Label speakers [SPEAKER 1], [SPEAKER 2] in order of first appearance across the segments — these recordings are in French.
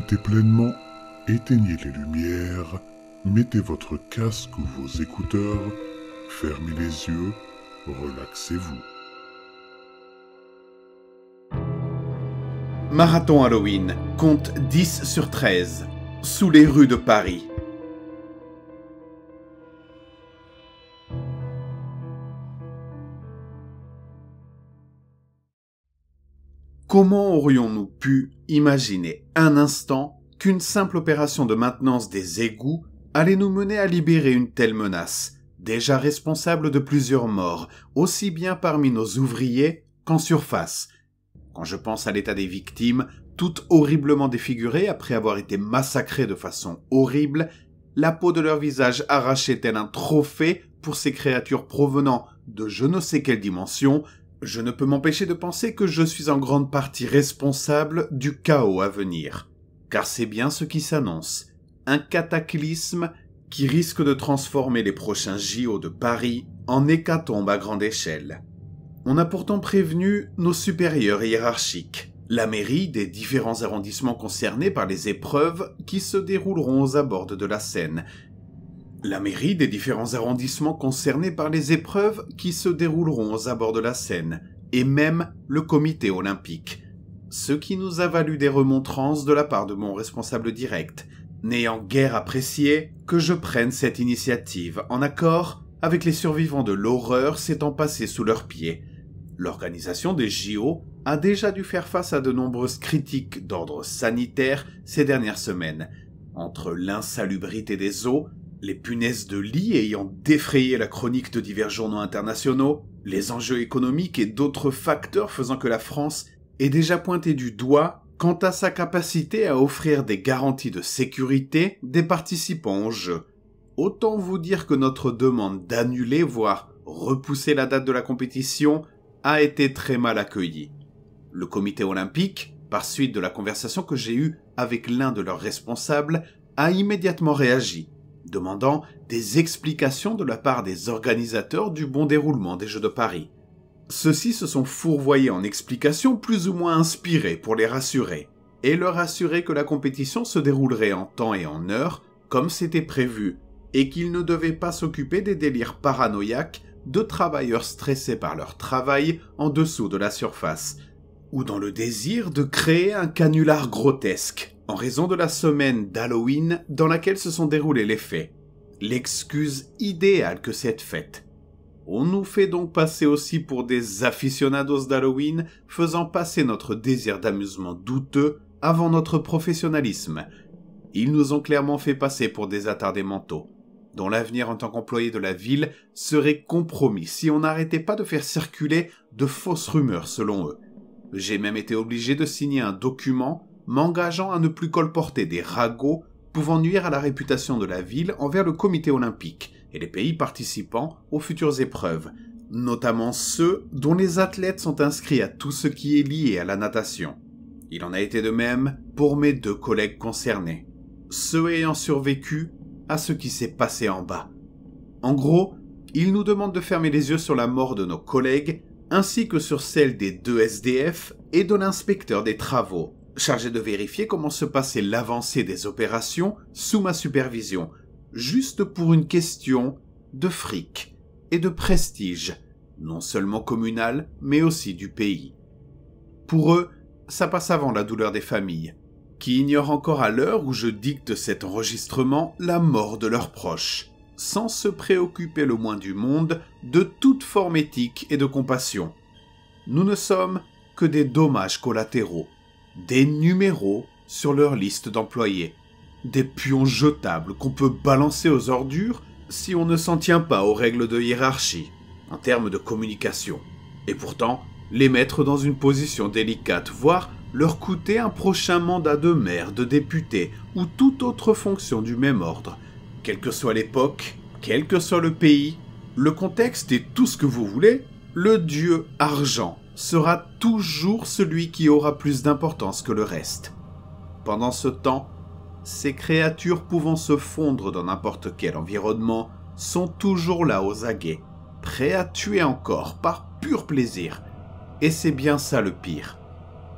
[SPEAKER 1] profitez pleinement, éteignez les lumières, mettez votre casque ou vos écouteurs, fermez les yeux, relaxez-vous.
[SPEAKER 2] Marathon Halloween compte 10 sur 13, sous les rues de Paris. Comment aurions-nous pu imaginer un instant qu'une simple opération de maintenance des égouts allait nous mener à libérer une telle menace, déjà responsable de plusieurs morts, aussi bien parmi nos ouvriers qu'en surface. Quand je pense à l'état des victimes, toutes horriblement défigurées après avoir été massacrées de façon horrible, la peau de leur visage arrachée tel un trophée pour ces créatures provenant de je ne sais quelle dimension, je ne peux m'empêcher de penser que je suis en grande partie responsable du chaos à venir. Car c'est bien ce qui s'annonce. Un cataclysme qui risque de transformer les prochains JO de Paris en hécatombe à grande échelle. On a pourtant prévenu nos supérieurs hiérarchiques, la mairie des différents arrondissements concernés par les épreuves qui se dérouleront aux abords de la Seine, la mairie des différents arrondissements concernés par les épreuves qui se dérouleront aux abords de la Seine, et même le comité olympique, ce qui nous a valu des remontrances de la part de mon responsable direct, n'ayant guère apprécié que je prenne cette initiative en accord avec les survivants de l'horreur s'étant passée sous leurs pieds. L'organisation des JO a déjà dû faire face à de nombreuses critiques d'ordre sanitaire ces dernières semaines, entre l'insalubrité des eaux, les punaises de lit ayant défrayé la chronique de divers journaux internationaux, les enjeux économiques et d'autres facteurs faisant que la France est déjà pointée du doigt quant à sa capacité à offrir des garanties de sécurité des participants au jeu. Autant vous dire que notre demande d'annuler, voire repousser la date de la compétition, a été très mal accueillie. Le comité olympique, par suite de la conversation que j'ai eue avec l'un de leurs responsables, a immédiatement réagi demandant des explications de la part des organisateurs du bon déroulement des Jeux de Paris. Ceux-ci se sont fourvoyés en explications plus ou moins inspirées pour les rassurer, et leur assurer que la compétition se déroulerait en temps et en heure, comme c'était prévu, et qu'ils ne devaient pas s'occuper des délires paranoïaques de travailleurs stressés par leur travail en dessous de la surface, ou dans le désir de créer un canular grotesque en raison de la semaine d'Halloween dans laquelle se sont déroulés les faits. L'excuse idéale que cette fête. On nous fait donc passer aussi pour des aficionados d'Halloween, faisant passer notre désir d'amusement douteux avant notre professionnalisme. Ils nous ont clairement fait passer pour des attardés mentaux, dont l'avenir en tant qu'employé de la ville serait compromis si on n'arrêtait pas de faire circuler de fausses rumeurs selon eux. J'ai même été obligé de signer un document m'engageant à ne plus colporter des ragots pouvant nuire à la réputation de la ville envers le comité olympique et les pays participants aux futures épreuves, notamment ceux dont les athlètes sont inscrits à tout ce qui est lié à la natation. Il en a été de même pour mes deux collègues concernés, ceux ayant survécu à ce qui s'est passé en bas. En gros, il nous demandent de fermer les yeux sur la mort de nos collègues ainsi que sur celle des deux SDF et de l'inspecteur des travaux, chargé de vérifier comment se passait l'avancée des opérations sous ma supervision, juste pour une question de fric et de prestige, non seulement communal, mais aussi du pays. Pour eux, ça passe avant la douleur des familles, qui ignorent encore à l'heure où je dicte cet enregistrement la mort de leurs proches, sans se préoccuper le moins du monde de toute forme éthique et de compassion. Nous ne sommes que des dommages collatéraux, des numéros sur leur liste d'employés. Des pions jetables qu'on peut balancer aux ordures si on ne s'en tient pas aux règles de hiérarchie, en termes de communication. Et pourtant, les mettre dans une position délicate, voire leur coûter un prochain mandat de maire, de député ou toute autre fonction du même ordre, quelle que soit l'époque, quel que soit le pays, le contexte et tout ce que vous voulez, le dieu argent sera toujours celui qui aura plus d'importance que le reste. Pendant ce temps, ces créatures pouvant se fondre dans n'importe quel environnement sont toujours là aux aguets, prêts à tuer encore par pur plaisir. Et c'est bien ça le pire.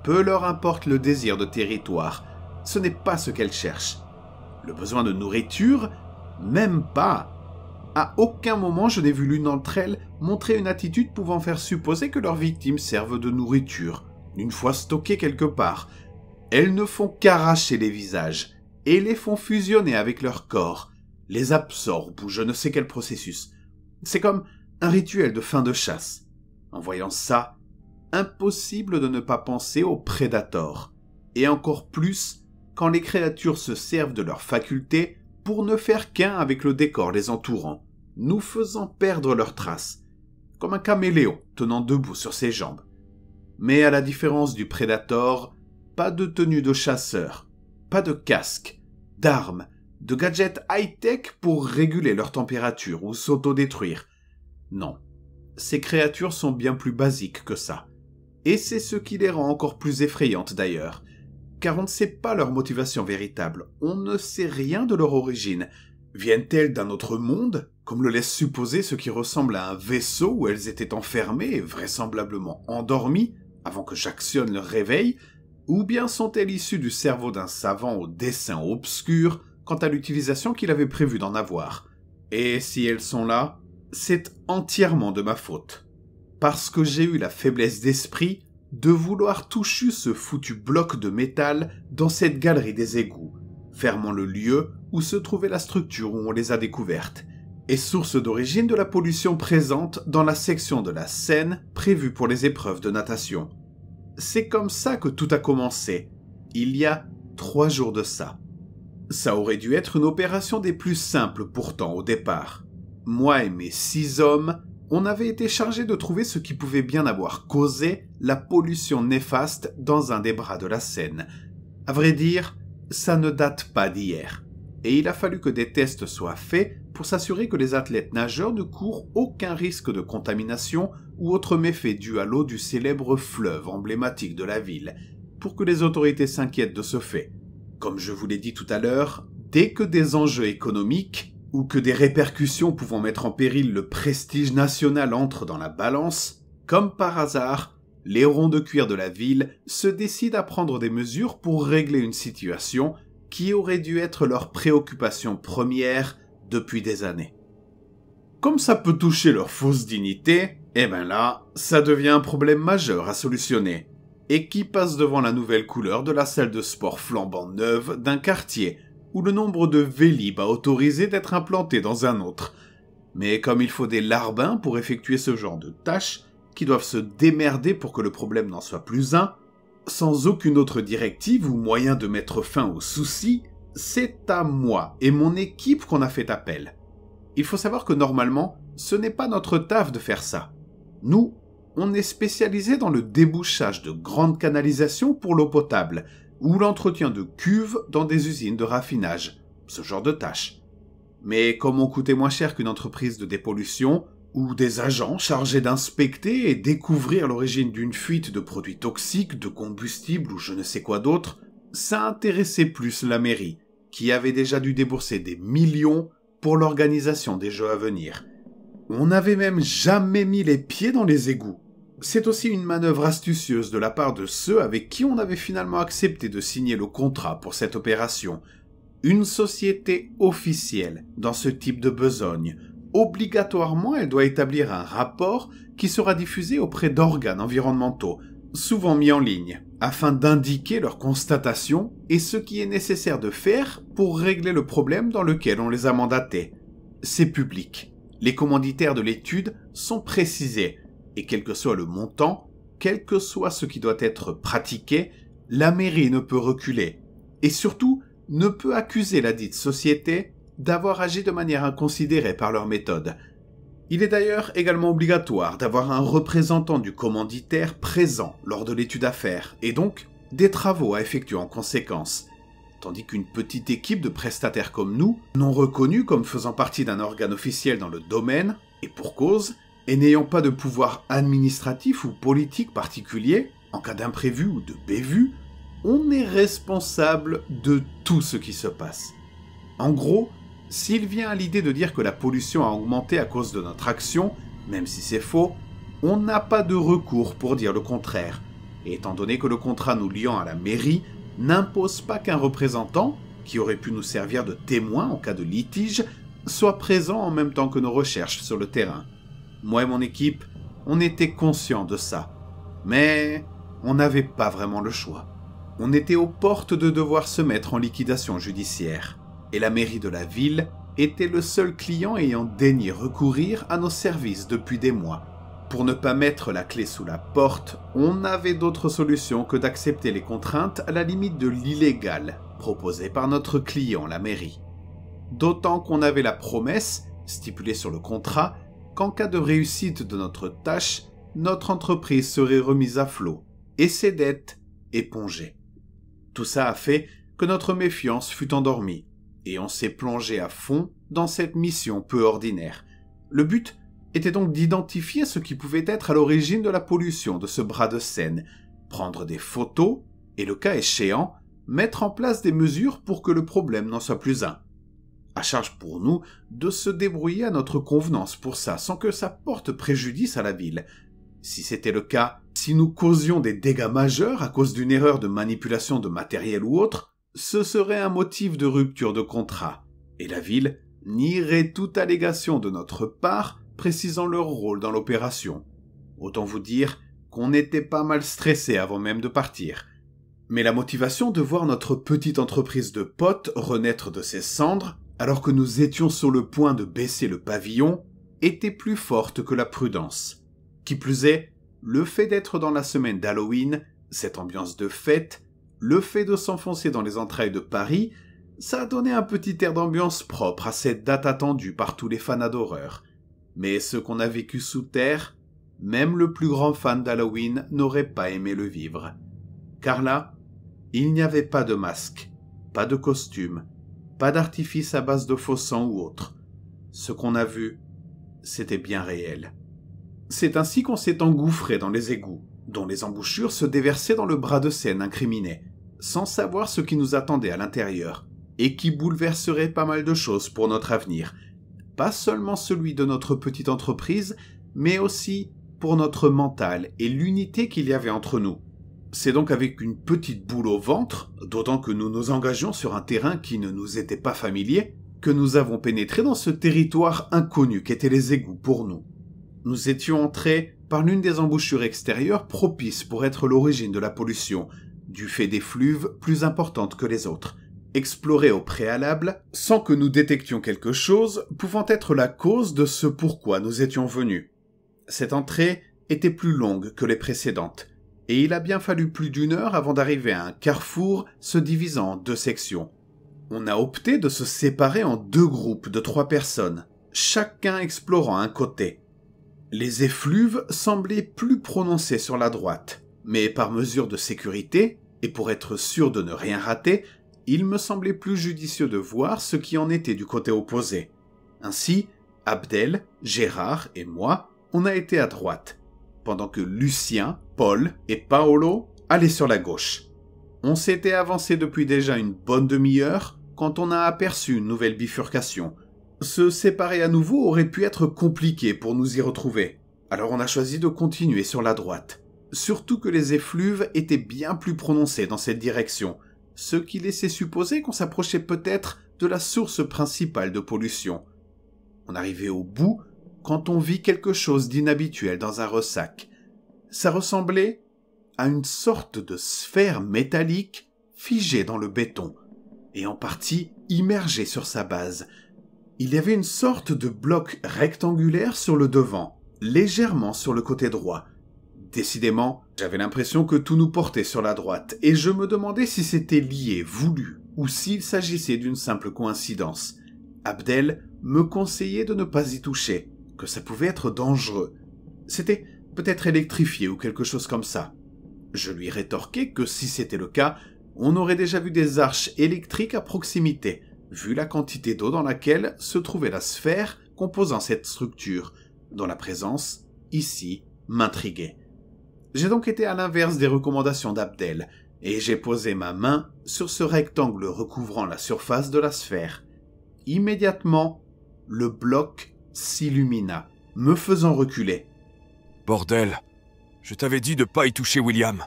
[SPEAKER 2] Peu leur importe le désir de territoire, ce n'est pas ce qu'elles cherchent. Le besoin de nourriture, même pas. À aucun moment je n'ai vu l'une d'entre elles montrer une attitude pouvant faire supposer que leurs victimes servent de nourriture, une fois stockées quelque part. Elles ne font qu'arracher les visages et les font fusionner avec leur corps, les absorbent ou je ne sais quel processus. C'est comme un rituel de fin de chasse. En voyant ça, impossible de ne pas penser aux prédateurs, et encore plus quand les créatures se servent de leurs facultés pour ne faire qu'un avec le décor les entourant, nous faisant perdre leurs traces, comme un caméléon tenant debout sur ses jambes. Mais à la différence du Predator, pas de tenue de chasseur, pas de casque, d'armes, de gadgets high-tech pour réguler leur température ou s'autodétruire. Non, ces créatures sont bien plus basiques que ça. Et c'est ce qui les rend encore plus effrayantes d'ailleurs, car on ne sait pas leur motivation véritable, on ne sait rien de leur origine. Viennent-elles d'un autre monde comme le laisse supposer ce qui ressemble à un vaisseau où elles étaient enfermées et vraisemblablement endormies avant que j'actionne leur réveil, ou bien sont-elles issues du cerveau d'un savant au dessin obscur quant à l'utilisation qu'il avait prévu d'en avoir Et si elles sont là, c'est entièrement de ma faute. Parce que j'ai eu la faiblesse d'esprit de vouloir toucher ce foutu bloc de métal dans cette galerie des égouts, fermant le lieu où se trouvait la structure où on les a découvertes, et source d'origine de la pollution présente dans la section de la Seine prévue pour les épreuves de natation. C'est comme ça que tout a commencé, il y a trois jours de ça. Ça aurait dû être une opération des plus simples pourtant au départ. Moi et mes six hommes, on avait été chargés de trouver ce qui pouvait bien avoir causé la pollution néfaste dans un des bras de la Seine. À vrai dire, ça ne date pas d'hier et il a fallu que des tests soient faits pour s'assurer que les athlètes nageurs ne courent aucun risque de contamination ou autre méfait dû à l'eau du célèbre fleuve emblématique de la ville, pour que les autorités s'inquiètent de ce fait. Comme je vous l'ai dit tout à l'heure, dès que des enjeux économiques ou que des répercussions pouvant mettre en péril le prestige national entrent dans la balance, comme par hasard, les ronds de cuir de la ville se décident à prendre des mesures pour régler une situation qui aurait dû être leur préoccupation première depuis des années. Comme ça peut toucher leur fausse dignité, eh ben là, ça devient un problème majeur à solutionner. Et qui passe devant la nouvelle couleur de la salle de sport flambant neuve d'un quartier où le nombre de Vélib a autorisé d'être implanté dans un autre. Mais comme il faut des larbins pour effectuer ce genre de tâches, qui doivent se démerder pour que le problème n'en soit plus un, sans aucune autre directive ou moyen de mettre fin aux soucis, c'est à moi et mon équipe qu'on a fait appel. Il faut savoir que normalement, ce n'est pas notre taf de faire ça. Nous, on est spécialisé dans le débouchage de grandes canalisations pour l'eau potable ou l'entretien de cuves dans des usines de raffinage, ce genre de tâches. Mais comme on coûtait moins cher qu'une entreprise de dépollution, ou des agents chargés d'inspecter et découvrir l'origine d'une fuite de produits toxiques, de combustibles ou je ne sais quoi d'autre, ça intéressait plus la mairie, qui avait déjà dû débourser des millions pour l'organisation des jeux à venir. On n'avait même jamais mis les pieds dans les égouts. C'est aussi une manœuvre astucieuse de la part de ceux avec qui on avait finalement accepté de signer le contrat pour cette opération. Une société officielle dans ce type de besogne, obligatoirement elle doit établir un rapport qui sera diffusé auprès d'organes environnementaux, souvent mis en ligne, afin d'indiquer leurs constatations et ce qui est nécessaire de faire pour régler le problème dans lequel on les a mandatés. C'est public. Les commanditaires de l'étude sont précisés, et quel que soit le montant, quel que soit ce qui doit être pratiqué, la mairie ne peut reculer, et surtout ne peut accuser la dite société d'avoir agi de manière inconsidérée par leur méthode. Il est d'ailleurs également obligatoire d'avoir un représentant du commanditaire présent lors de l'étude à et donc des travaux à effectuer en conséquence, tandis qu'une petite équipe de prestataires comme nous, non reconnus comme faisant partie d'un organe officiel dans le domaine, et pour cause, et n'ayant pas de pouvoir administratif ou politique particulier, en cas d'imprévu ou de bévue, on est responsable de tout ce qui se passe. En gros, s'il vient à l'idée de dire que la pollution a augmenté à cause de notre action, même si c'est faux, on n'a pas de recours pour dire le contraire, étant donné que le contrat nous liant à la mairie n'impose pas qu'un représentant, qui aurait pu nous servir de témoin en cas de litige, soit présent en même temps que nos recherches sur le terrain. Moi et mon équipe, on était conscients de ça, mais on n'avait pas vraiment le choix. On était aux portes de devoir se mettre en liquidation judiciaire et la mairie de la ville était le seul client ayant daigné recourir à nos services depuis des mois. Pour ne pas mettre la clé sous la porte, on n'avait d'autre solution que d'accepter les contraintes à la limite de l'illégal proposées par notre client, la mairie. D'autant qu'on avait la promesse, stipulée sur le contrat, qu'en cas de réussite de notre tâche, notre entreprise serait remise à flot et ses dettes épongées. Tout ça a fait que notre méfiance fut endormie et on s'est plongé à fond dans cette mission peu ordinaire. Le but était donc d'identifier ce qui pouvait être à l'origine de la pollution de ce bras de Seine, prendre des photos et, le cas échéant, mettre en place des mesures pour que le problème n'en soit plus un. À charge pour nous de se débrouiller à notre convenance pour ça, sans que ça porte préjudice à la ville. Si c'était le cas, si nous causions des dégâts majeurs à cause d'une erreur de manipulation de matériel ou autre, ce serait un motif de rupture de contrat, et la ville nierait toute allégation de notre part précisant leur rôle dans l'opération. Autant vous dire qu'on était pas mal stressé avant même de partir. Mais la motivation de voir notre petite entreprise de potes renaître de ses cendres, alors que nous étions sur le point de baisser le pavillon, était plus forte que la prudence. Qui plus est, le fait d'être dans la semaine d'Halloween, cette ambiance de fête, le fait de s'enfoncer dans les entrailles de Paris, ça a donné un petit air d'ambiance propre à cette date attendue par tous les fans d'horreur. Mais ce qu'on a vécu sous terre, même le plus grand fan d'Halloween n'aurait pas aimé le vivre. Car là, il n'y avait pas de masque, pas de costume, pas d'artifice à base de faux sang ou autre. Ce qu'on a vu, c'était bien réel. C'est ainsi qu'on s'est engouffré dans les égouts, dont les embouchures se déversaient dans le bras de scène incriminé, sans savoir ce qui nous attendait à l'intérieur, et qui bouleverserait pas mal de choses pour notre avenir, pas seulement celui de notre petite entreprise, mais aussi pour notre mental et l'unité qu'il y avait entre nous. C'est donc avec une petite boule au ventre, d'autant que nous nous engageons sur un terrain qui ne nous était pas familier, que nous avons pénétré dans ce territoire inconnu qu'étaient les égouts pour nous. Nous étions entrés par l'une des embouchures extérieures propices pour être l'origine de la pollution, du fait des plus importantes que les autres, explorées au préalable sans que nous détections quelque chose pouvant être la cause de ce pourquoi nous étions venus. Cette entrée était plus longue que les précédentes, et il a bien fallu plus d'une heure avant d'arriver à un carrefour se divisant en deux sections. On a opté de se séparer en deux groupes de trois personnes, chacun explorant un côté. Les effluves semblaient plus prononcées sur la droite, mais par mesure de sécurité, et pour être sûr de ne rien rater, il me semblait plus judicieux de voir ce qui en était du côté opposé. Ainsi, Abdel, Gérard et moi, on a été à droite, pendant que Lucien, Paul et Paolo allaient sur la gauche. On s'était avancé depuis déjà une bonne demi-heure quand on a aperçu une nouvelle bifurcation. Se séparer à nouveau aurait pu être compliqué pour nous y retrouver, alors on a choisi de continuer sur la droite surtout que les effluves étaient bien plus prononcées dans cette direction, ce qui laissait supposer qu'on s'approchait peut-être de la source principale de pollution. On arrivait au bout quand on vit quelque chose d'inhabituel dans un ressac. Ça ressemblait à une sorte de sphère métallique figée dans le béton et en partie immergée sur sa base. Il y avait une sorte de bloc rectangulaire sur le devant, légèrement sur le côté droit, Décidément, j'avais l'impression que tout nous portait sur la droite, et je me demandais si c'était lié, voulu, ou s'il s'agissait d'une simple coïncidence. Abdel me conseillait de ne pas y toucher, que ça pouvait être dangereux. C'était peut-être électrifié ou quelque chose comme ça. Je lui rétorquais que si c'était le cas, on aurait déjà vu des arches électriques à proximité, vu la quantité d'eau dans laquelle se trouvait la sphère composant cette structure, dont la présence, ici, m'intriguait. J'ai donc été à l'inverse des recommandations d'Abdel, et j'ai posé ma main sur ce rectangle recouvrant la surface de la sphère. Immédiatement, le bloc
[SPEAKER 1] s'illumina, me faisant reculer. Bordel Je t'avais dit de pas y toucher, William.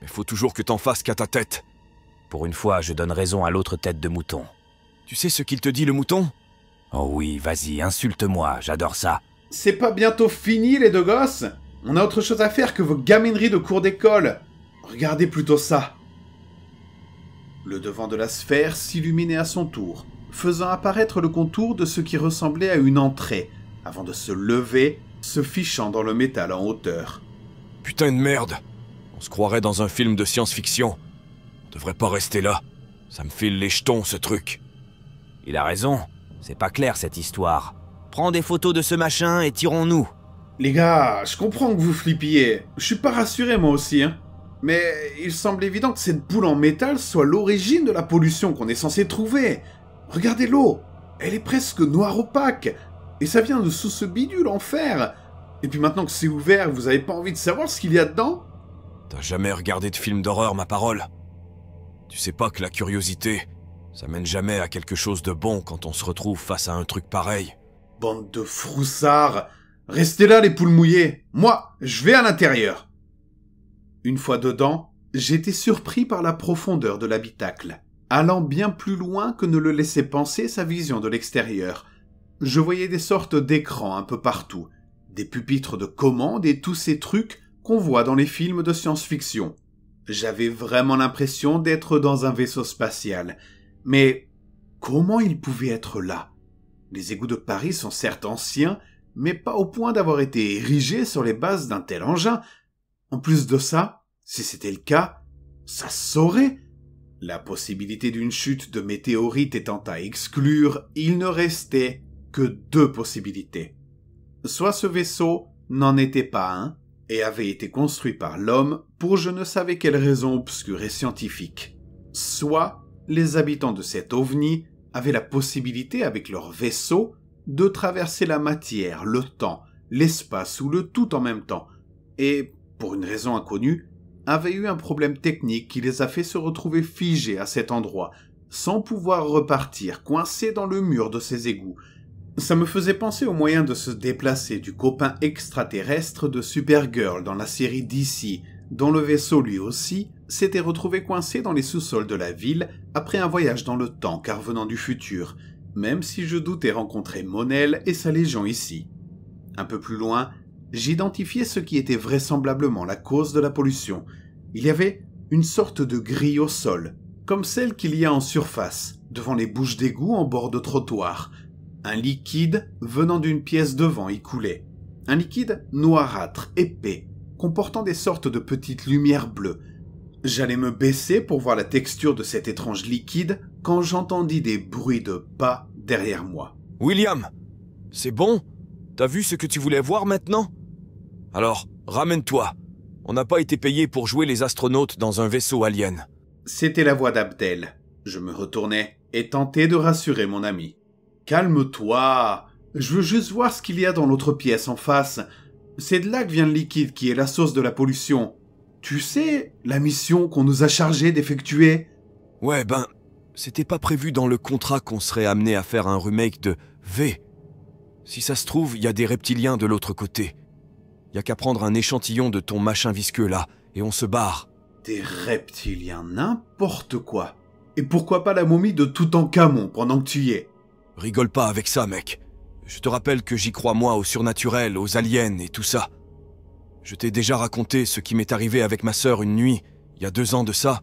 [SPEAKER 1] Mais faut toujours que t'en fasses qu'à ta tête. Pour une fois, je donne raison à l'autre tête de mouton. Tu sais ce qu'il te dit, le mouton Oh oui, vas-y, insulte-moi, j'adore ça. C'est pas bientôt fini, les deux gosses on a autre chose à faire que vos gamineries
[SPEAKER 2] de cours d'école. Regardez plutôt ça. Le devant de la sphère s'illuminait à son tour, faisant apparaître le contour de ce qui ressemblait à une entrée,
[SPEAKER 1] avant de se lever, se fichant dans le métal en hauteur. Putain de merde On se croirait dans un film de science-fiction. On devrait pas rester là. Ça me file les jetons, ce truc. Il a raison. C'est pas clair, cette histoire. Prends des photos de ce machin et tirons-nous. Les gars, je comprends que vous flippiez. Je suis pas rassuré
[SPEAKER 2] moi aussi, hein. Mais il semble évident que cette boule en métal soit l'origine de la pollution qu'on est censé trouver. Regardez l'eau. Elle est presque noire opaque. Et ça vient de sous ce bidule en fer. Et puis maintenant que c'est ouvert, vous avez pas envie de savoir ce qu'il y a dedans
[SPEAKER 1] T'as jamais regardé de film d'horreur, ma parole Tu sais pas que la curiosité, ça mène jamais à quelque chose de bon quand on se retrouve face à un truc pareil. Bande de froussards Restez là, les poules mouillées. Moi, je vais à l'intérieur.
[SPEAKER 2] Une fois dedans, j'étais surpris par la profondeur de l'habitacle, allant bien plus loin que ne le laissait penser sa vision de l'extérieur. Je voyais des sortes d'écrans un peu partout, des pupitres de commande et tous ces trucs qu'on voit dans les films de science-fiction. J'avais vraiment l'impression d'être dans un vaisseau spatial. Mais comment il pouvait être là Les égouts de Paris sont certes anciens, mais pas au point d'avoir été érigé sur les bases d'un tel engin. En plus de ça, si c'était le cas, ça saurait. La possibilité d'une chute de météorite étant à exclure, il ne restait que deux possibilités. Soit ce vaisseau n'en était pas un, et avait été construit par l'homme pour je ne savais quelle raison obscure et scientifique. Soit les habitants de cet ovni avaient la possibilité, avec leur vaisseau, de traverser la matière, le temps, l'espace ou le tout en même temps, et, pour une raison inconnue, avaient eu un problème technique qui les a fait se retrouver figés à cet endroit, sans pouvoir repartir, coincés dans le mur de ces égouts. Ça me faisait penser au moyen de se déplacer du copain extraterrestre de Supergirl dans la série DC, dont le vaisseau lui aussi s'était retrouvé coincé dans les sous-sols de la ville après un voyage dans le temps car venant du futur, même si je doutais rencontrer Monel et sa légion ici. Un peu plus loin, j'identifiais ce qui était vraisemblablement la cause de la pollution. Il y avait une sorte de grille au sol, comme celle qu'il y a en surface, devant les bouches d'égout en bord de trottoir. Un liquide venant d'une pièce devant y coulait. Un liquide noirâtre, épais, comportant des sortes de petites lumières bleues, J'allais me baisser pour voir la texture de cet étrange liquide
[SPEAKER 1] quand j'entendis des bruits de pas derrière moi. William, c'est bon T'as vu ce que tu voulais voir maintenant Alors, ramène-toi. On n'a pas été payé pour jouer les astronautes dans un vaisseau alien. C'était la voix d'Abdel. Je me
[SPEAKER 2] retournais et tentais de rassurer mon ami. Calme-toi. Je veux juste voir ce qu'il y a dans l'autre pièce en face. C'est de là que vient le liquide qui est la source de la pollution.
[SPEAKER 1] Tu sais la mission qu'on nous a chargé d'effectuer Ouais, ben, c'était pas prévu dans le contrat qu'on serait amené à faire un remake de V. Si ça se trouve, il y a des reptiliens de l'autre côté. Y a qu'à prendre un échantillon de ton machin visqueux là, et on se barre. Des reptiliens, n'importe quoi. Et pourquoi pas la momie de tout en camon pendant que tu y es Rigole pas avec ça, mec. Je te rappelle que j'y crois moi au surnaturel, aux aliens et tout ça. Je t'ai déjà raconté ce qui m'est arrivé avec ma sœur une nuit, il y a deux ans de ça.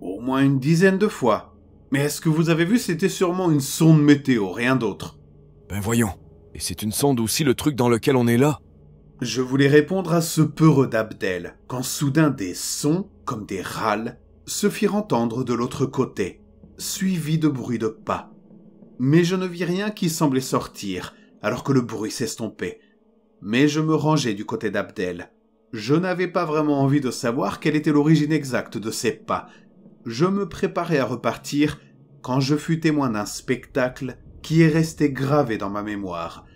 [SPEAKER 1] Au moins une dizaine de fois. Mais est-ce que vous avez vu, c'était sûrement une sonde météo, rien d'autre. Ben voyons. Et c'est une
[SPEAKER 2] sonde aussi le truc dans lequel on est là Je voulais répondre à ce peureux d'Abdel, quand soudain des sons, comme des râles, se firent entendre de l'autre côté, suivis de bruits de pas. Mais je ne vis rien qui semblait sortir, alors que le bruit s'estompait, mais je me rangeais du côté d'Abdel. Je n'avais pas vraiment envie de savoir quelle était l'origine exacte de ses pas. Je me préparais à repartir quand je fus témoin d'un spectacle qui est resté gravé dans ma mémoire.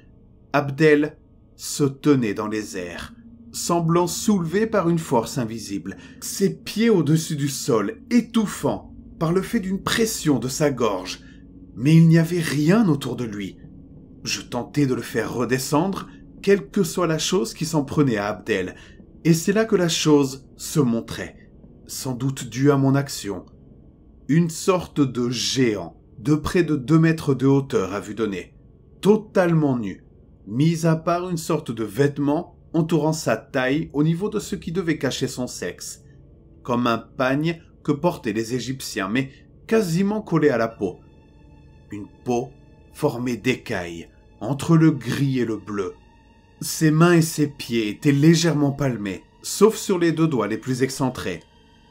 [SPEAKER 2] Abdel se tenait dans les airs, semblant soulevé par une force invisible, ses pieds au-dessus du sol, étouffant par le fait d'une pression de sa gorge. Mais il n'y avait rien autour de lui. Je tentai de le faire redescendre, quelle que soit la chose qui s'en prenait à Abdel, et c'est là que la chose se montrait, sans doute due à mon action. Une sorte de géant, de près de deux mètres de hauteur à vue donnée, totalement nu, mis à part une sorte de vêtement entourant sa taille au niveau de ce qui devait cacher son sexe, comme un pagne que portaient les Égyptiens, mais quasiment collé à la peau. Une peau formée d'écailles, entre le gris et le bleu, ses mains et ses pieds étaient légèrement palmés, sauf sur les deux doigts les plus excentrés.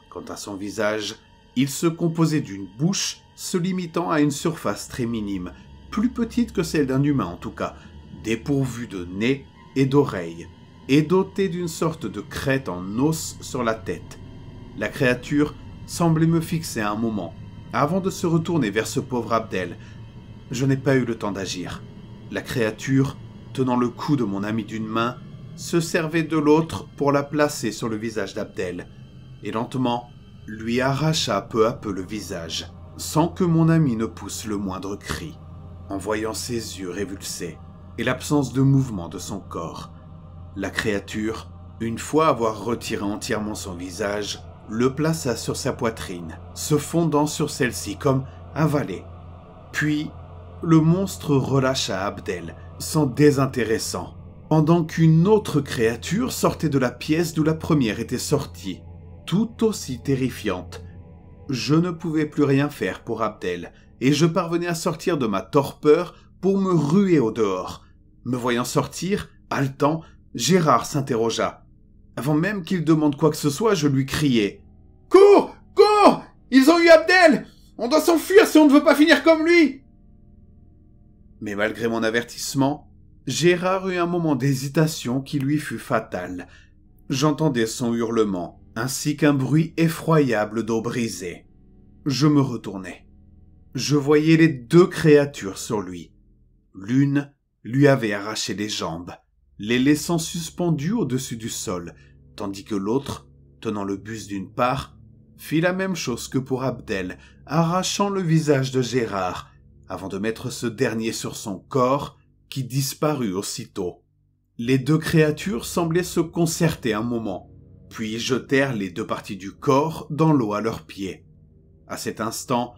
[SPEAKER 2] Quant à son visage, il se composait d'une bouche se limitant à une surface très minime, plus petite que celle d'un humain en tout cas, dépourvue de nez et d'oreilles, et dotée d'une sorte de crête en os sur la tête. La créature semblait me fixer un moment, avant de se retourner vers ce pauvre Abdel. Je n'ai pas eu le temps d'agir. La créature tenant le cou de mon ami d'une main, se servait de l'autre pour la placer sur le visage d'Abdel, et lentement lui arracha peu à peu le visage, sans que mon ami ne pousse le moindre cri, en voyant ses yeux révulsés et l'absence de mouvement de son corps. La créature, une fois avoir retiré entièrement son visage, le plaça sur sa poitrine, se fondant sur celle-ci comme un valet. Puis, le monstre relâcha Abdel, sont désintéressant. pendant qu'une autre créature sortait de la pièce d'où la première était sortie, tout aussi terrifiante. Je ne pouvais plus rien faire pour Abdel, et je parvenais à sortir de ma torpeur pour me ruer au dehors. Me voyant sortir, haletant, Gérard s'interrogea. Avant même qu'il demande quoi que ce soit, je lui criai. Cours Cours Ils ont eu Abdel On doit s'enfuir si on ne veut pas finir comme lui mais malgré mon avertissement, Gérard eut un moment d'hésitation qui lui fut fatal. J'entendais son hurlement, ainsi qu'un bruit effroyable d'eau brisée. Je me retournai. Je voyais les deux créatures sur lui. L'une lui avait arraché les jambes, les laissant suspendues au-dessus du sol, tandis que l'autre, tenant le bus d'une part, fit la même chose que pour Abdel, arrachant le visage de Gérard, avant de mettre ce dernier sur son corps, qui disparut aussitôt. Les deux créatures semblaient se concerter un moment, puis jetèrent les deux parties du corps dans l'eau à leurs pieds. À cet instant,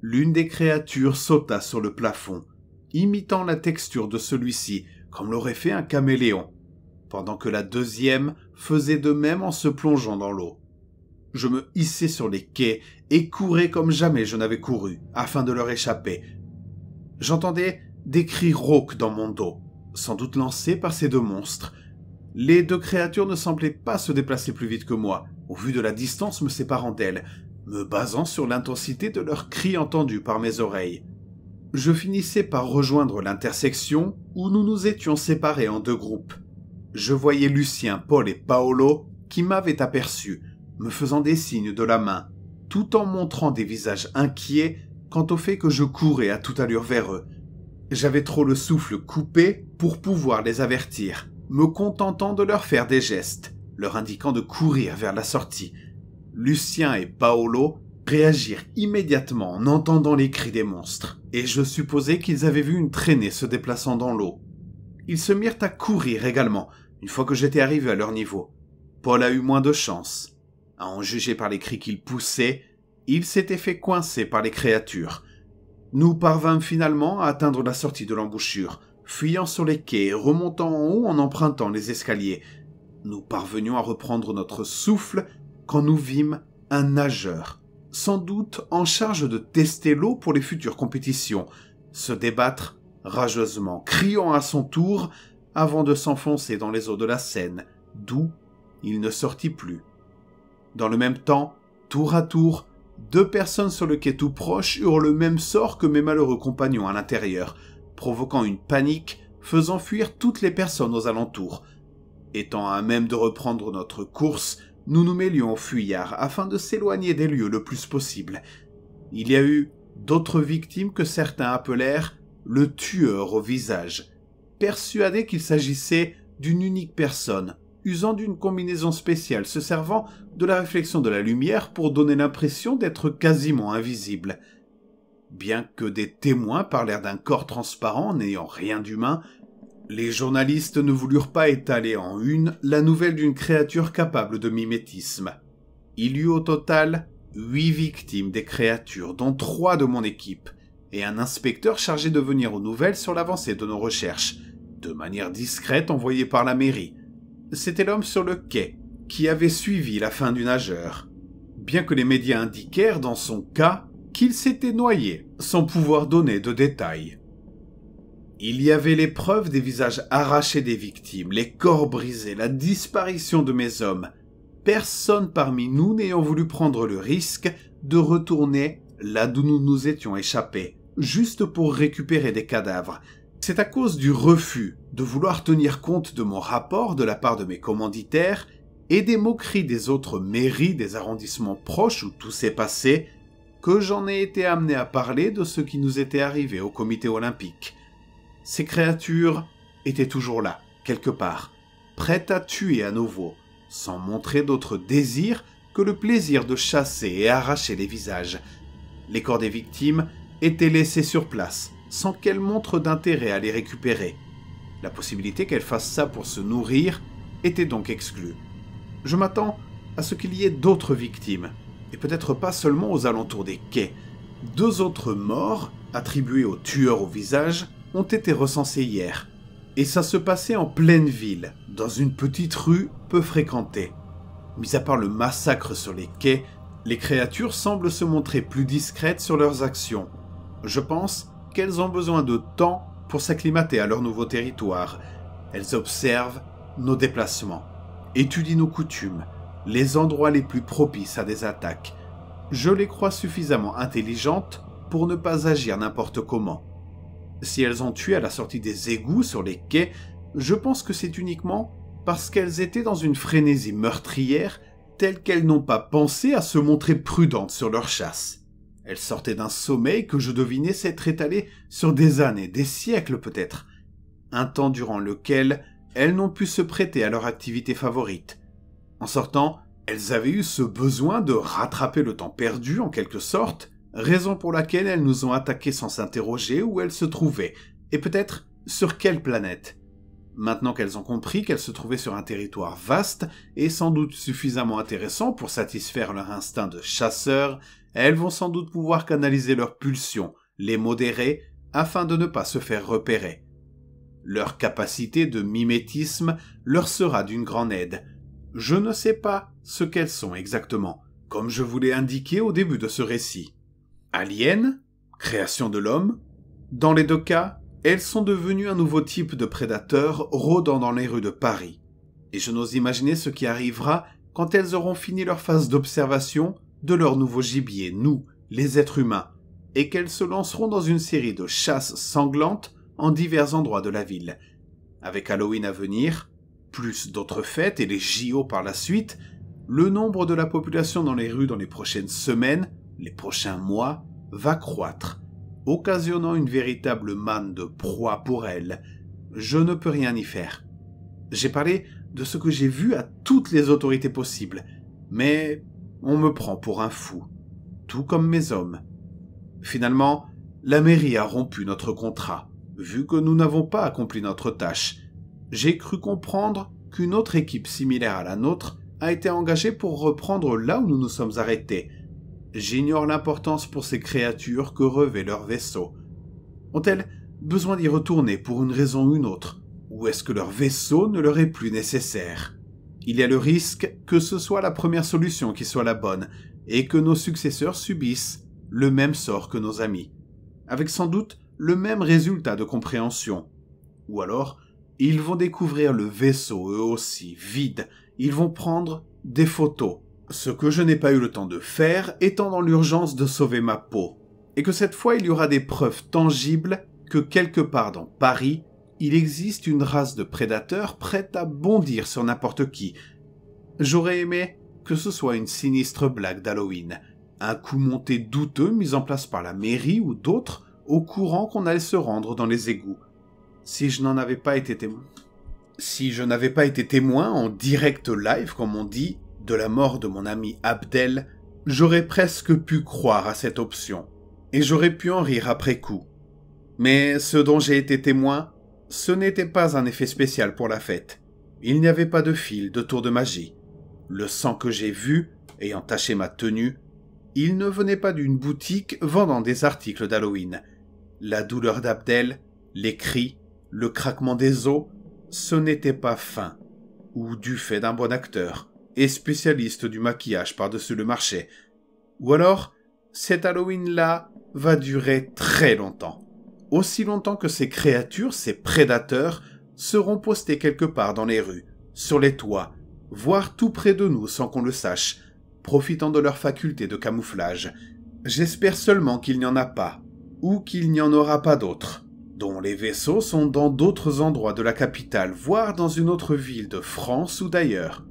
[SPEAKER 2] l'une des créatures sauta sur le plafond, imitant la texture de celui-ci, comme l'aurait fait un caméléon, pendant que la deuxième faisait de même en se plongeant dans l'eau. Je me hissai sur les quais et courais comme jamais je n'avais couru, afin de leur échapper, j'entendais des cris rauques dans mon dos, sans doute lancés par ces deux monstres. Les deux créatures ne semblaient pas se déplacer plus vite que moi, au vu de la distance me séparant d'elles, me basant sur l'intensité de leurs cris entendus par mes oreilles. Je finissais par rejoindre l'intersection où nous nous étions séparés en deux groupes. Je voyais Lucien, Paul et Paolo qui m'avaient aperçu, me faisant des signes de la main, tout en montrant des visages inquiets Quant au fait que je courais à toute allure vers eux, j'avais trop le souffle coupé pour pouvoir les avertir, me contentant de leur faire des gestes, leur indiquant de courir vers la sortie. Lucien et Paolo réagirent immédiatement en entendant les cris des monstres, et je supposais qu'ils avaient vu une traînée se déplaçant dans l'eau. Ils se mirent à courir également, une fois que j'étais arrivé à leur niveau. Paul a eu moins de chance. À en juger par les cris qu'il poussait, il s'était fait coincer par les créatures. Nous parvînmes finalement à atteindre la sortie de l'embouchure, fuyant sur les quais remontant en haut en empruntant les escaliers. Nous parvenions à reprendre notre souffle quand nous vîmes un nageur, sans doute en charge de tester l'eau pour les futures compétitions, se débattre rageusement, criant à son tour, avant de s'enfoncer dans les eaux de la Seine, d'où il ne sortit plus. Dans le même temps, tour à tour, deux personnes sur le quai tout proche eurent le même sort que mes malheureux compagnons à l'intérieur, provoquant une panique, faisant fuir toutes les personnes aux alentours. Étant à même de reprendre notre course, nous nous mêlions au fuyards afin de s'éloigner des lieux le plus possible. Il y a eu d'autres victimes que certains appelèrent le tueur au visage, persuadés qu'il s'agissait d'une unique personne, usant d'une combinaison spéciale, se servant de la réflexion de la lumière pour donner l'impression d'être quasiment invisible. Bien que des témoins parlèrent d'un corps transparent n'ayant rien d'humain, les journalistes ne voulurent pas étaler en une la nouvelle d'une créature capable de mimétisme. Il y eut au total huit victimes des créatures, dont trois de mon équipe, et un inspecteur chargé de venir aux nouvelles sur l'avancée de nos recherches, de manière discrète envoyée par la mairie, c'était l'homme sur le quai, qui avait suivi la fin du nageur. Bien que les médias indiquèrent dans son cas qu'il s'était noyé, sans pouvoir donner de détails. Il y avait les preuves des visages arrachés des victimes, les corps brisés, la disparition de mes hommes, personne parmi nous n'ayant voulu prendre le risque de retourner là d'où nous nous étions échappés, juste pour récupérer des cadavres, c'est à cause du refus de vouloir tenir compte de mon rapport de la part de mes commanditaires et des moqueries des autres mairies des arrondissements proches où tout s'est passé que j'en ai été amené à parler de ce qui nous était arrivé au comité olympique. Ces créatures étaient toujours là, quelque part, prêtes à tuer à nouveau, sans montrer d'autre désir que le plaisir de chasser et arracher les visages. Les corps des victimes étaient laissés sur place, sans qu'elle montre d'intérêt à les récupérer. La possibilité qu'elle fasse ça pour se nourrir était donc exclue. Je m'attends à ce qu'il y ait d'autres victimes, et peut-être pas seulement aux alentours des quais. Deux autres morts, attribuées aux tueur au visage, ont été recensées hier. Et ça se passait en pleine ville, dans une petite rue peu fréquentée. Mis à part le massacre sur les quais, les créatures semblent se montrer plus discrètes sur leurs actions. Je pense qu'elles ont besoin de temps pour s'acclimater à leur nouveau territoire. Elles observent nos déplacements, étudient nos coutumes, les endroits les plus propices à des attaques. Je les crois suffisamment intelligentes pour ne pas agir n'importe comment. Si elles ont tué à la sortie des égouts sur les quais, je pense que c'est uniquement parce qu'elles étaient dans une frénésie meurtrière telle qu'elles n'ont pas pensé à se montrer prudentes sur leur chasse. Elle sortait d'un sommeil que je devinais s'être étalé sur des années, des siècles peut-être, un temps durant lequel elles n'ont pu se prêter à leur activité favorite. En sortant, elles avaient eu ce besoin de rattraper le temps perdu en quelque sorte, raison pour laquelle elles nous ont attaqués sans s'interroger où elles se trouvaient, et peut-être sur quelle planète maintenant qu'elles ont compris qu'elles se trouvaient sur un territoire vaste et sans doute suffisamment intéressant pour satisfaire leur instinct de chasseur, elles vont sans doute pouvoir canaliser leurs pulsions, les modérer, afin de ne pas se faire repérer. Leur capacité de mimétisme leur sera d'une grande aide. Je ne sais pas ce qu'elles sont exactement, comme je vous l'ai indiqué au début de ce récit. Alien Création de l'homme Dans les deux cas, elles sont devenues un nouveau type de prédateurs rôdant dans les rues de Paris. Et je n'ose imaginer ce qui arrivera quand elles auront fini leur phase d'observation de leur nouveau gibier, nous, les êtres humains, et qu'elles se lanceront dans une série de chasses sanglantes en divers endroits de la ville. Avec Halloween à venir, plus d'autres fêtes et les JO par la suite, le nombre de la population dans les rues dans les prochaines semaines, les prochains mois, va croître occasionnant une véritable manne de proie pour elle, je ne peux rien y faire. J'ai parlé de ce que j'ai vu à toutes les autorités possibles, mais on me prend pour un fou, tout comme mes hommes. Finalement, la mairie a rompu notre contrat, vu que nous n'avons pas accompli notre tâche. J'ai cru comprendre qu'une autre équipe similaire à la nôtre a été engagée pour reprendre là où nous nous sommes arrêtés, J'ignore l'importance pour ces créatures que revêt leur vaisseau. Ont-elles besoin d'y retourner pour une raison ou une autre Ou est-ce que leur vaisseau ne leur est plus nécessaire Il y a le risque que ce soit la première solution qui soit la bonne, et que nos successeurs subissent le même sort que nos amis, avec sans doute le même résultat de compréhension. Ou alors, ils vont découvrir le vaisseau eux aussi vide, ils vont prendre des photos, ce que je n'ai pas eu le temps de faire, étant dans l'urgence de sauver ma peau. Et que cette fois il y aura des preuves tangibles que quelque part dans Paris, il existe une race de prédateurs prête à bondir sur n'importe qui. J'aurais aimé que ce soit une sinistre blague d'Halloween, un coup monté douteux mis en place par la mairie ou d'autres au courant qu'on allait se rendre dans les égouts. Si je n'en avais pas été témoin. Si je n'avais pas été témoin en direct live, comme on dit, de la mort de mon ami Abdel, j'aurais presque pu croire à cette option, et j'aurais pu en rire après coup. Mais ce dont j'ai été témoin, ce n'était pas un effet spécial pour la fête. Il n'y avait pas de fil, de tour de magie. Le sang que j'ai vu, ayant taché ma tenue, il ne venait pas d'une boutique vendant des articles d'Halloween. La douleur d'Abdel, les cris, le craquement des os, ce n'était pas fin, ou du fait d'un bon acteur et spécialiste du maquillage par-dessus le marché. Ou alors, cet Halloween-là va durer très longtemps. Aussi longtemps que ces créatures, ces prédateurs, seront postés quelque part dans les rues, sur les toits, voire tout près de nous sans qu'on le sache, profitant de leur faculté de camouflage. J'espère seulement qu'il n'y en a pas, ou qu'il n'y en aura pas d'autres, dont les vaisseaux sont dans d'autres endroits de la capitale, voire dans une autre ville de France ou d'ailleurs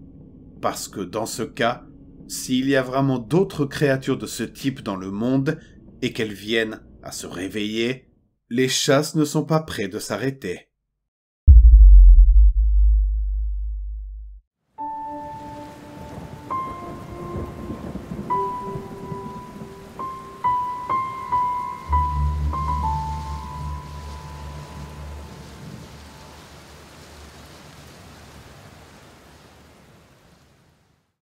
[SPEAKER 2] parce que dans ce cas, s'il y a vraiment d'autres créatures de ce type dans le monde, et qu'elles viennent à se réveiller, les chasses ne sont pas près de s'arrêter.